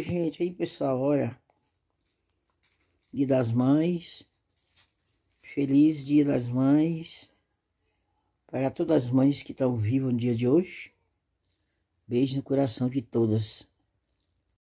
gente, aí pessoal, olha. Dia das Mães. Feliz Dia das Mães. Para todas as mães que estão vivas no dia de hoje. Beijo no coração de todas.